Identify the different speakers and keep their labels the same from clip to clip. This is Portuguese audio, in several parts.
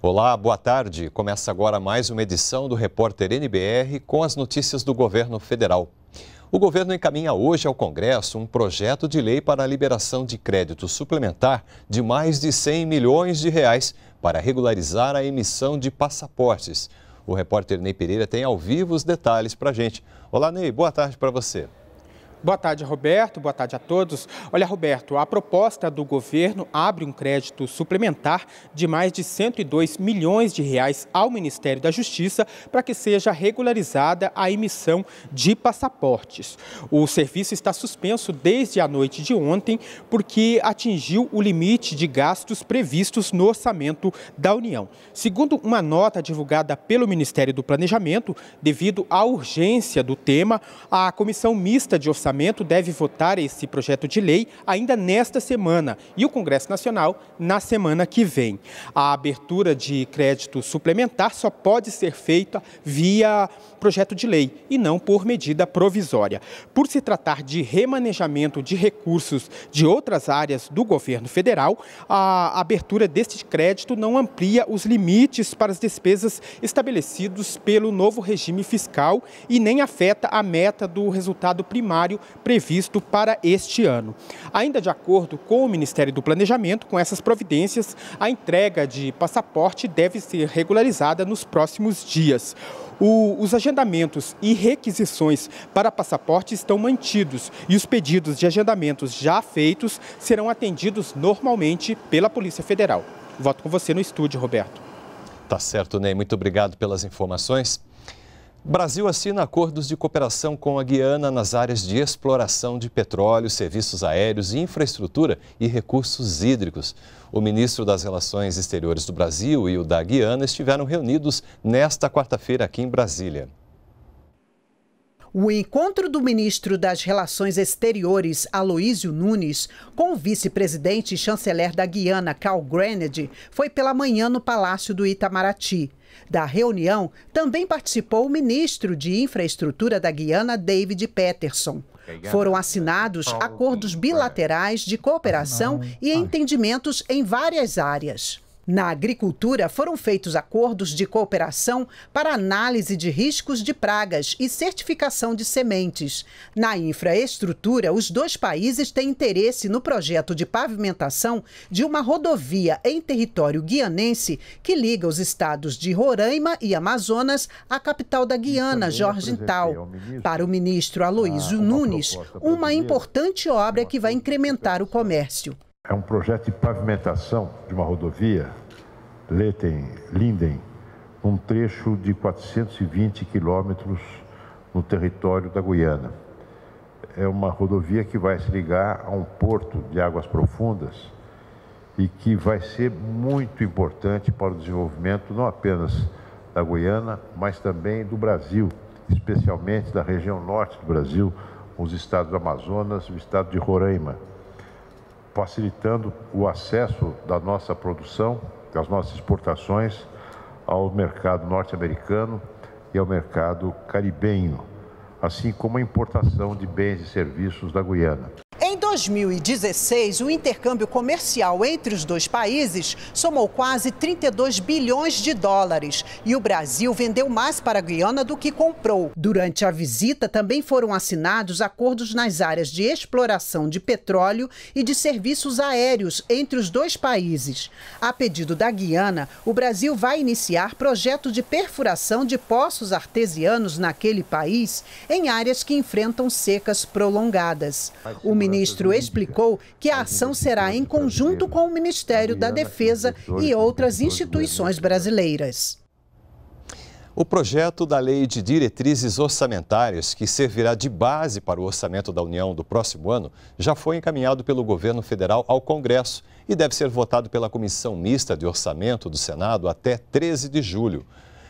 Speaker 1: Olá, boa tarde. Começa agora mais uma edição do Repórter NBR com as notícias do governo federal. O governo encaminha hoje ao Congresso um projeto de lei para a liberação de crédito suplementar de mais de 100 milhões de reais para regularizar a emissão de passaportes. O repórter Ney Pereira tem ao vivo os detalhes para a gente. Olá, Ney, boa tarde para você.
Speaker 2: Boa tarde, Roberto. Boa tarde a todos. Olha, Roberto, a proposta do governo abre um crédito suplementar de mais de 102 milhões de reais ao Ministério da Justiça para que seja regularizada a emissão de passaportes. O serviço está suspenso desde a noite de ontem porque atingiu o limite de gastos previstos no orçamento da União. Segundo uma nota divulgada pelo Ministério do Planejamento, devido à urgência do tema, a Comissão Mista de Orçamento Parlamento deve votar esse projeto de lei ainda nesta semana e o Congresso Nacional na semana que vem. A abertura de crédito suplementar só pode ser feita via projeto de lei e não por medida provisória. Por se tratar de remanejamento de recursos de outras áreas do governo federal, a abertura deste crédito não amplia os limites para as despesas estabelecidos pelo novo regime fiscal e nem afeta a meta do resultado primário previsto para este ano. Ainda de acordo com o Ministério do Planejamento, com essas providências, a entrega de passaporte deve ser regularizada nos próximos dias. O, os agendamentos e requisições para passaporte estão mantidos e os pedidos de agendamentos já feitos serão atendidos normalmente pela Polícia Federal. Volto com você no estúdio, Roberto. Tá certo, Ney. Muito obrigado pelas
Speaker 1: informações. Brasil assina acordos de cooperação com a Guiana nas áreas de exploração de petróleo, serviços aéreos, infraestrutura e recursos hídricos. O ministro das Relações Exteriores do Brasil e o da Guiana estiveram reunidos nesta quarta-feira aqui em Brasília.
Speaker 3: O encontro do ministro das Relações Exteriores, Aloísio Nunes, com o vice-presidente e chanceler da Guiana, Cal Grenade, foi pela manhã no Palácio do Itamaraty. Da reunião também participou o ministro de Infraestrutura da Guiana, David Peterson. Foram assinados acordos né? bilaterais de cooperação e entendimentos em várias áreas. Na agricultura, foram feitos acordos de cooperação para análise de riscos de pragas e certificação de sementes. Na infraestrutura, os dois países têm interesse no projeto de pavimentação de uma rodovia em território guianense que liga os estados de Roraima e Amazonas à capital da Guiana, Jorgental. É para o ministro Aloysio ah, Nunes, uma importante obra que vai incrementar o comércio.
Speaker 1: É um projeto de pavimentação de uma rodovia, Letem, Linden, um trecho de 420 quilômetros no território da Guiana. É uma rodovia que vai se ligar a um porto de águas profundas e que vai ser muito importante para o desenvolvimento não apenas da Guiana, mas também do Brasil, especialmente da região norte do Brasil, os estados do Amazonas e o estado de Roraima facilitando o acesso da nossa produção, das nossas exportações ao mercado norte-americano e ao mercado caribenho, assim como a importação de bens e serviços da Guiana.
Speaker 3: 2016, o intercâmbio comercial entre os dois países somou quase 32 bilhões de dólares e o Brasil vendeu mais para a Guiana do que comprou. Durante a visita, também foram assinados acordos nas áreas de exploração de petróleo e de serviços aéreos entre os dois países. A pedido da Guiana, o Brasil vai iniciar projeto de perfuração de poços artesianos naquele país em áreas que enfrentam secas prolongadas. O ministro explicou que a ação será em conjunto com o Ministério da Defesa e outras instituições brasileiras.
Speaker 1: O projeto da Lei de Diretrizes Orçamentárias, que servirá de base para o orçamento da União do próximo ano, já foi encaminhado pelo governo federal ao Congresso e deve ser votado pela Comissão Mista de Orçamento do Senado até 13 de julho.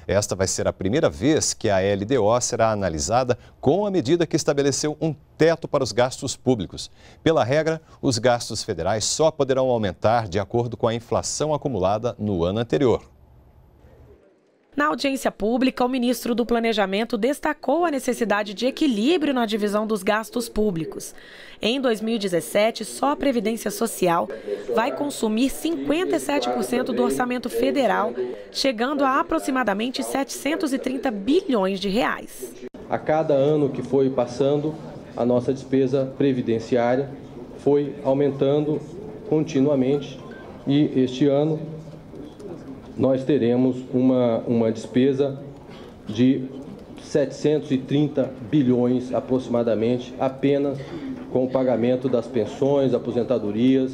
Speaker 1: Esta vai ser a primeira vez que a LDO será analisada com a medida que estabeleceu um teto para os gastos públicos. Pela regra, os gastos federais só poderão aumentar de acordo com a inflação acumulada no ano anterior.
Speaker 4: Na audiência pública, o ministro do Planejamento destacou a necessidade de equilíbrio na divisão dos gastos públicos. Em 2017, só a Previdência Social vai consumir 57% do orçamento federal, chegando a aproximadamente 730 bilhões de reais.
Speaker 5: A cada ano que foi passando, a nossa despesa previdenciária foi aumentando continuamente e este ano nós teremos uma, uma despesa de 730 bilhões aproximadamente, apenas com o pagamento das pensões, aposentadorias,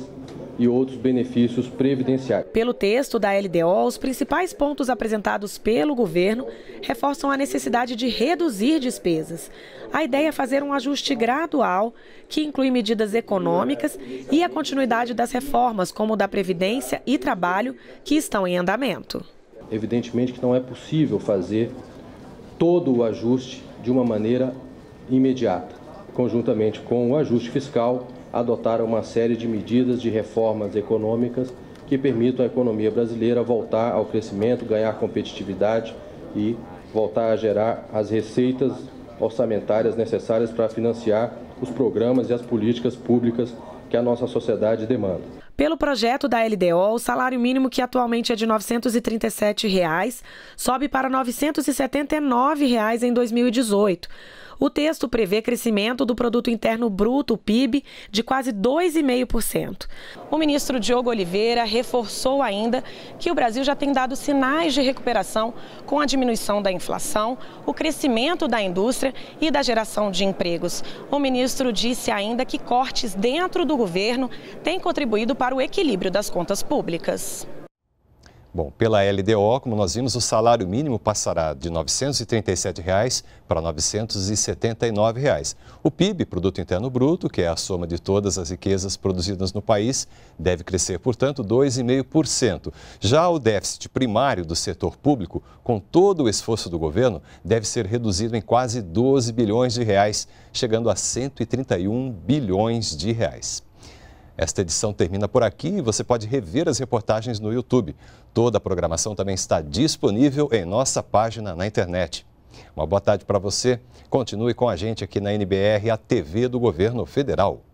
Speaker 5: e outros benefícios previdenciários.
Speaker 4: Pelo texto da LDO, os principais pontos apresentados pelo governo reforçam a necessidade de reduzir despesas. A ideia é fazer um ajuste gradual, que inclui medidas econômicas e a continuidade das reformas, como da Previdência e Trabalho, que estão em andamento.
Speaker 5: Evidentemente que não é possível fazer todo o ajuste de uma maneira imediata, conjuntamente com o ajuste fiscal adotaram uma série de medidas de reformas econômicas que permitam à economia brasileira voltar ao crescimento, ganhar competitividade e voltar a gerar as receitas orçamentárias necessárias para financiar os programas e as políticas públicas que a nossa sociedade demanda.
Speaker 4: Pelo projeto da LDO, o salário mínimo, que atualmente é de R$ 937, reais, sobe para R$ 979 reais em 2018. O texto prevê crescimento do produto interno bruto, PIB, de quase 2,5%. O ministro Diogo Oliveira reforçou ainda que o Brasil já tem dado sinais de recuperação com a diminuição da inflação, o crescimento da indústria e da geração de empregos. O ministro disse ainda que cortes dentro do governo têm contribuído para para o equilíbrio das contas públicas.
Speaker 1: Bom, pela LDO, como nós vimos, o salário mínimo passará de R$ 937 reais para R$ 979. Reais. O PIB, Produto Interno Bruto, que é a soma de todas as riquezas produzidas no país, deve crescer, portanto, 2,5%. Já o déficit primário do setor público, com todo o esforço do governo, deve ser reduzido em quase 12 bilhões de reais, chegando a 131 bilhões de reais. Esta edição termina por aqui e você pode rever as reportagens no YouTube. Toda a programação também está disponível em nossa página na internet. Uma boa tarde para você. Continue com a gente aqui na NBR, a TV do Governo Federal.